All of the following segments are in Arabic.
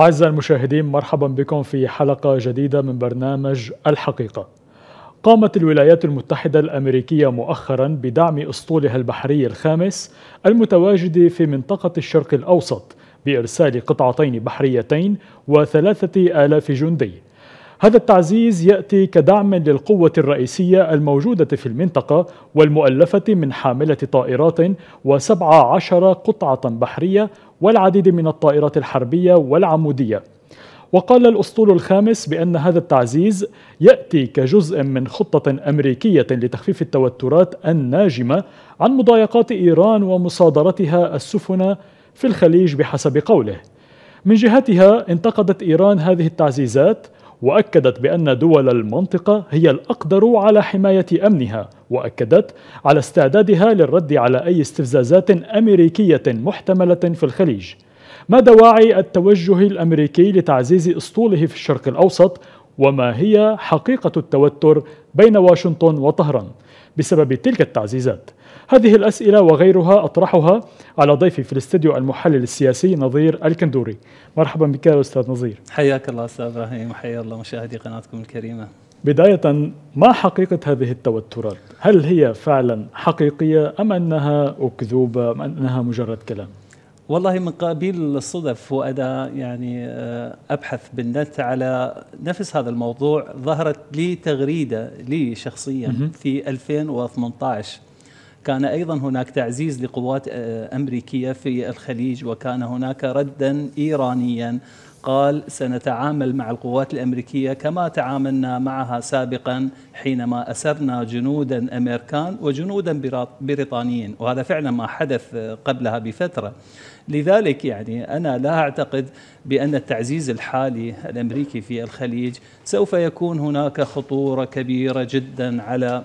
أعزائي المشاهدين مرحبا بكم في حلقة جديدة من برنامج الحقيقة. قامت الولايات المتحدة الأمريكية مؤخرا بدعم أسطولها البحري الخامس المتواجد في منطقة الشرق الأوسط بإرسال قطعتين بحريتين وثلاثة آلاف جندي. هذا التعزيز يأتي كدعم للقوة الرئيسية الموجودة في المنطقة والمؤلفة من حاملة طائرات وسبعة عشر قطعة بحرية والعديد من الطائرات الحربية والعمودية وقال الأسطول الخامس بأن هذا التعزيز يأتي كجزء من خطة أمريكية لتخفيف التوترات الناجمة عن مضايقات إيران ومصادرتها السفن في الخليج بحسب قوله من جهتها انتقدت إيران هذه التعزيزات وأكدت بأن دول المنطقة هي الأقدر على حماية أمنها وأكدت على استعدادها للرد على أي استفزازات أمريكية محتملة في الخليج ما دواعي التوجه الأمريكي لتعزيز أسطوله في الشرق الأوسط وما هي حقيقة التوتر بين واشنطن وطهران بسبب تلك التعزيزات هذه الأسئلة وغيرها أطرحها على ضيفي في الاستديو المحلل السياسي نظير الكندوري مرحبا بك أستاذ نظير حياك الله أستاذ إبراهيم وحيا الله مشاهدي قناتكم الكريمة بداية ما حقيقة هذه التوترات؟ هل هي فعلا حقيقية أم أنها أكذوبة أم أنها مجرد كلام؟ والله من قبيل الصدف وأنا يعني آه، أبحث بالنت على نفس هذا الموضوع ظهرت لي تغريدة لي شخصيا في 2018 كان ايضا هناك تعزيز لقوات آه، امريكيه في الخليج وكان هناك ردا ايرانيا قال سنتعامل مع القوات الأمريكية كما تعاملنا معها سابقا حينما أسرنا جنودا أمريكان وجنودا بريطانيين وهذا فعلا ما حدث قبلها بفترة لذلك يعني أنا لا أعتقد بأن التعزيز الحالي الأمريكي في الخليج سوف يكون هناك خطورة كبيرة جدا على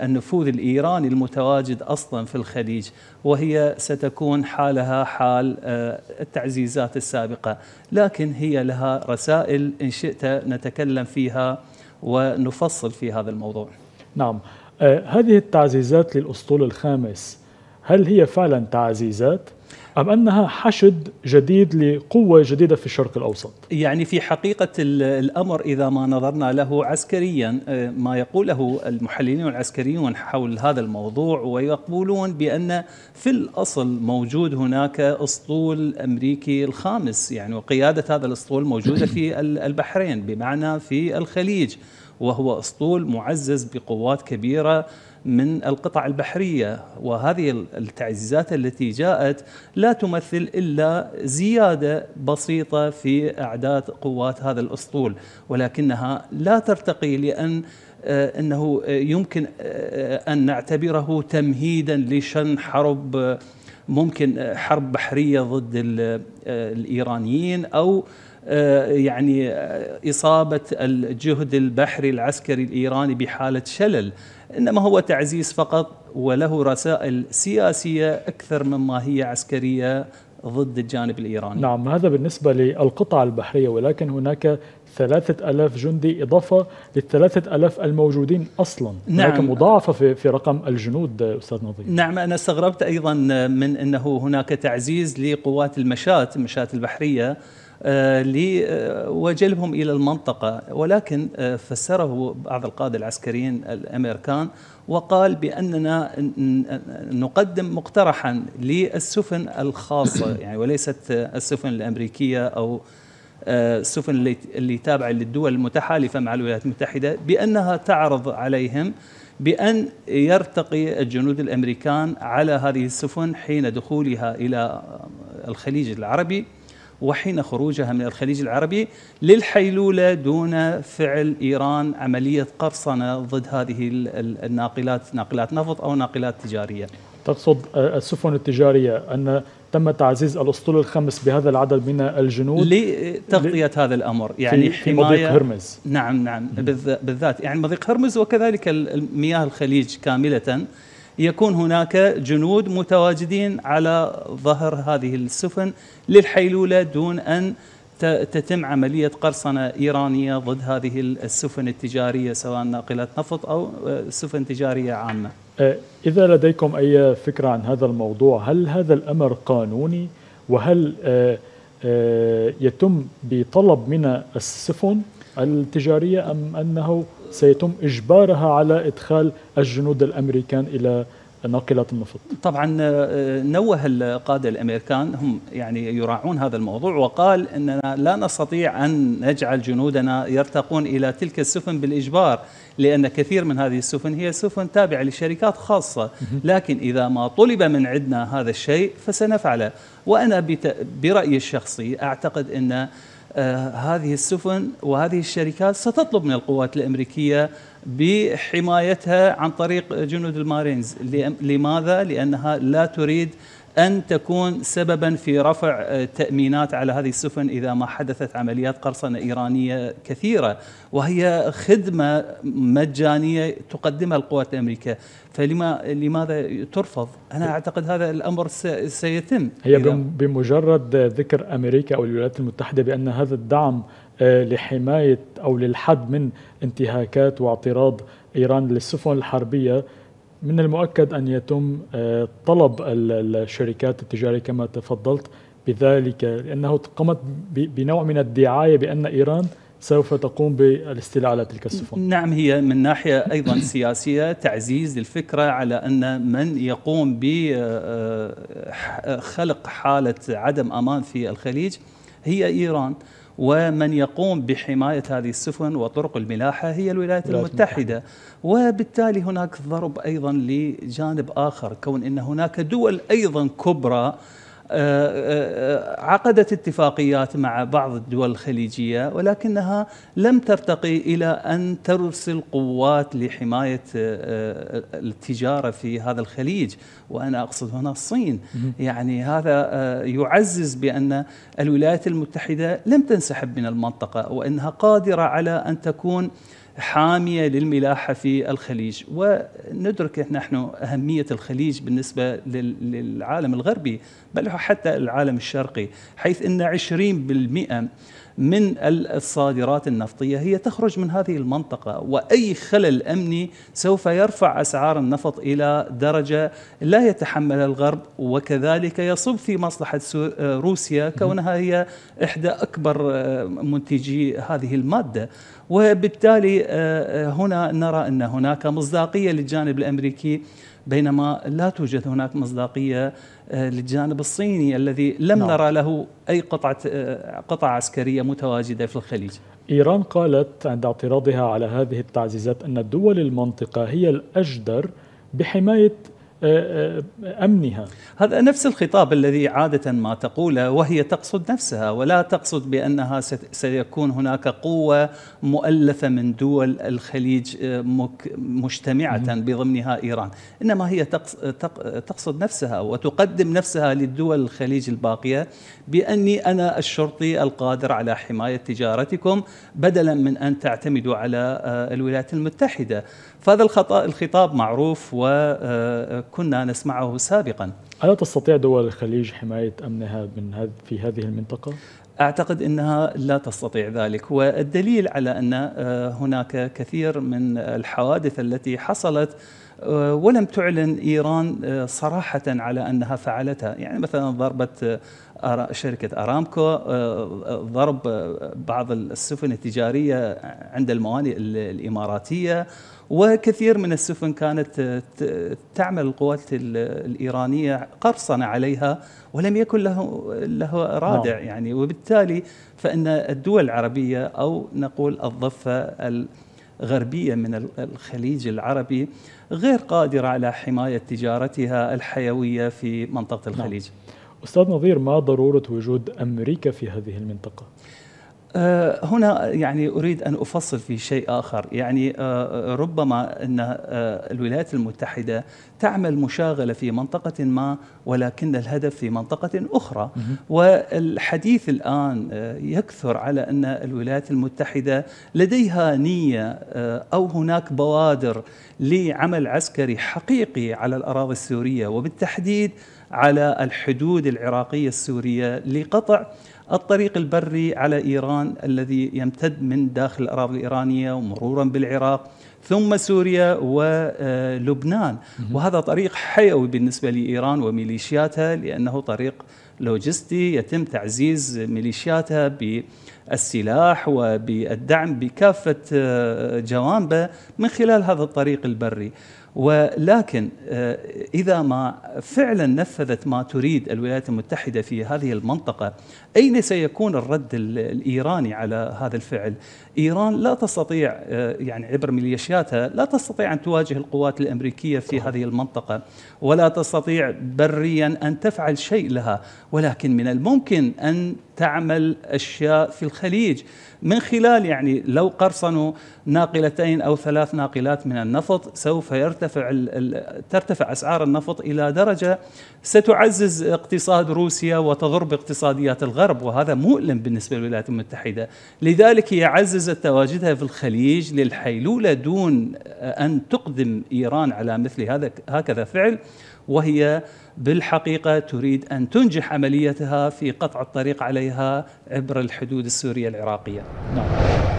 النفوذ الإيراني المتواجد أصلا في الخليج وهي ستكون حالها حال آه، التعزيزات السابقة لكن هي لها رسائل إن شئت نتكلم فيها ونفصل في هذا الموضوع نعم آه، هذه التعزيزات للأسطول الخامس هل هي فعلا تعزيزات أم أنها حشد جديد لقوة جديدة في الشرق الأوسط؟ يعني في حقيقة الأمر إذا ما نظرنا له عسكريا آه، ما يقوله المحللين العسكريون حول هذا الموضوع ويقولون بأن في الأصل موجود هناك أسطول أمريكي الخامس يعني وقيادة هذا الأسطول موجودة في البحرين بمعنى في الخليج وهو اسطول معزز بقوات كبيره من القطع البحريه وهذه التعزيزات التي جاءت لا تمثل الا زياده بسيطه في اعداد قوات هذا الاسطول ولكنها لا ترتقي لان آه، انه يمكن آه، ان نعتبره تمهيدا لشن حرب آه، ممكن حرب بحريه ضد الايرانيين او آه، يعني آه، إصابة الجهد البحري العسكري الإيراني بحالة شلل إنما هو تعزيز فقط وله رسائل سياسية أكثر مما هي عسكرية ضد الجانب الإيراني نعم هذا بالنسبة للقطع البحرية ولكن هناك ثلاثة ألاف جندي إضافة للثلاثة ألاف الموجودين أصلا نعم. هناك مضاعفة في, رقم الجنود أستاذ نظير نعم أنا استغربت أيضا من أنه هناك تعزيز لقوات المشاة المشاة البحرية آه، آه، وجلبهم إلى المنطقة ولكن آه، فسره بعض القادة العسكريين الأمريكان وقال بأننا نقدم مقترحا للسفن الخاصة يعني وليست السفن الأمريكية أو السفن اللي تابعة للدول المتحالفة مع الولايات المتحدة بأنها تعرض عليهم بأن يرتقي الجنود الأمريكان على هذه السفن حين دخولها إلى الخليج العربي وحين خروجها من الخليج العربي للحيلولة دون فعل إيران عملية قرصنة ضد هذه الناقلات ناقلات نفط أو ناقلات تجارية تقصد آه، السفن التجارية أن تم تعزيز الاسطول الخمس بهذا العدد من الجنود لتغطيه ل... هذا الامر يعني في, حمايه في مضيق هرمز نعم نعم بالذات يعني مضيق هرمز وكذلك مياه الخليج كامله يكون هناك جنود متواجدين على ظهر هذه السفن للحيلولة دون أن تتم عملية قرصنة إيرانية ضد هذه السفن التجارية سواء ناقلة نفط أو آه، سفن تجارية عامة آه، إذا لديكم أي فكرة عن هذا الموضوع هل هذا الأمر قانوني وهل آه، يتم بطلب من السفن التجارية أم أنه سيتم إجبارها على إدخال الجنود الأمريكان إلى ناقلات النفط طبعا آه، نوه القادة الأمريكان هم يعني يراعون هذا الموضوع وقال أننا لا نستطيع أن نجعل جنودنا يرتقون إلى تلك السفن بالإجبار لأن كثير من هذه السفن هي سفن تابعة لشركات خاصة لكن إذا ما طلب من عندنا هذا الشيء فسنفعله وأنا برأيي الشخصي أعتقد أن آه، هذه السفن وهذه الشركات ستطلب من القوات الأمريكية بحمايتها عن طريق جنود المارينز لماذا؟ لأنها لا تريد أن تكون سببا في رفع آه، تأمينات على هذه السفن إذا ما حدثت عمليات قرصنة إيرانية كثيرة وهي خدمة مجانية تقدمها القوات الأمريكية فلما لماذا ترفض؟ أنا أعتقد هذا الأمر سيتم هي بمجرد ذكر أمريكا أو الولايات المتحدة بأن هذا الدعم آه، لحماية أو للحد من انتهاكات واعتراض إيران للسفن الحربية من المؤكد أن يتم آه، طلب الشركات التجارية كما تفضلت بذلك لأنه قامت بنوع من الدعاية بأن إيران سوف تقوم بالاستيلاء على تلك السفن نعم هي من ناحية أيضا سياسية تعزيز الفكرة على أن من يقوم بخلق آه، آه، حالة عدم أمان في الخليج هي إيران ومن يقوم بحماية هذه السفن وطرق الملاحة هي الولايات المتحدة وبالتالي هناك ضرب أيضا لجانب آخر كون أن هناك دول أيضا كبرى آه، آه، آه، عقدت اتفاقيات مع بعض الدول الخليجيه ولكنها لم ترتقي الى ان ترسل قوات لحمايه التجاره في هذا الخليج وانا اقصد هنا الصين يعني هذا يعزز بان الولايات المتحده لم تنسحب من المنطقه وانها قادره على ان تكون حاميه للملاحه في الخليج وندرك نحن اهميه الخليج بالنسبه للعالم الغربي بل حتى العالم الشرقي حيث ان 20% من الصادرات النفطيه هي تخرج من هذه المنطقه واي خلل امني سوف يرفع اسعار النفط الى درجه لا يتحمل الغرب وكذلك يصب في مصلحه روسيا كونها هي احدى اكبر آه، منتجي هذه الماده وبالتالي آه، آه، هنا نرى ان هناك مصداقيه للجانب الامريكي بينما لا توجد هناك مصداقيه آه، للجانب الصيني الذي لم نعم. نرى له اي قطعه قطع عسكريه متواجده في الخليج. ايران قالت عند اعتراضها على هذه التعزيزات ان الدول المنطقه هي الاجدر بحمايه آه، آه، امنها. هذا نفس الخطاب الذي عاده ما تقوله وهي تقصد نفسها ولا تقصد بانها سيكون هناك قوه مؤلفه من دول الخليج آه، مجتمعه بضمنها ايران، انما هي تقصد نفسها وتقدم نفسها للدول الخليج الباقيه باني انا الشرطي القادر على حمايه تجارتكم بدلا من ان تعتمدوا على الولايات المتحده. فهذا الخطاب معروف و كنا نسمعه سابقا ألا تستطيع دول الخليج حماية أمنها من هذ في هذه المنطقة؟ أعتقد أنها لا تستطيع ذلك والدليل على أن آه، هناك كثير من الحوادث التي حصلت آه، ولم تعلن إيران آه، صراحة على أنها فعلتها يعني مثلا ضربة آه، شركة أرامكو ضرب بعض السفن التجارية عند الموانئ الإماراتية وكثير من السفن كانت تعمل القوات الإيرانية قرصنة عليها ولم يكن له له رادع نعم. يعني وبالتالي فإن الدول العربية أو نقول الضفة غربية من الخليج العربي غير قادرة على حماية تجارتها الحيوية في منطقة نعم. الخليج نعم. أستاذ نظير ما ضرورة وجود أمريكا في هذه المنطقة؟ آه، هنا يعني اريد ان افصل في شيء اخر، يعني آه، آه، ربما ان الولايات المتحده تعمل مشاغله في منطقه ما ولكن الهدف في منطقه اخرى، والحديث الان يكثر على ان الولايات المتحده لديها نيه او هناك بوادر لعمل عسكري حقيقي على الاراضي السوريه وبالتحديد على الحدود العراقيه السوريه لقطع الطريق البري على إيران الذي يمتد من داخل الأراضي الإيرانية ومرورا بالعراق ثم سوريا ولبنان آه، وهذا طريق حيوي بالنسبة لإيران وميليشياتها لأنه طريق لوجستي يتم تعزيز ميليشياتها بالسلاح وبالدعم بكافة آه، جوانبه من خلال هذا الطريق البري ولكن آه، اذا ما فعلا نفذت ما تريد الولايات المتحده في هذه المنطقه اين سيكون الرد الايراني على هذا الفعل؟ ايران لا تستطيع آه، يعني عبر ميليشياتها لا تستطيع ان تواجه القوات الامريكيه في هذه المنطقه ولا تستطيع بريا ان تفعل شيء لها ولكن من الممكن ان تعمل اشياء في الخليج من خلال يعني لو قرصنوا ناقلتين او ثلاث ناقلات من النفط سوف يرتفع ترتفع ترتفع اسعار النفط الى درجه ستعزز اقتصاد روسيا وتضر باقتصاديات الغرب وهذا مؤلم بالنسبه للولايات المتحده، لذلك هي عززت تواجدها في الخليج للحيلوله دون ان تقدم ايران على مثل هذا هكذا فعل وهي بالحقيقه تريد ان تنجح عمليتها في قطع الطريق عليها عبر الحدود السوريه العراقيه. نعم.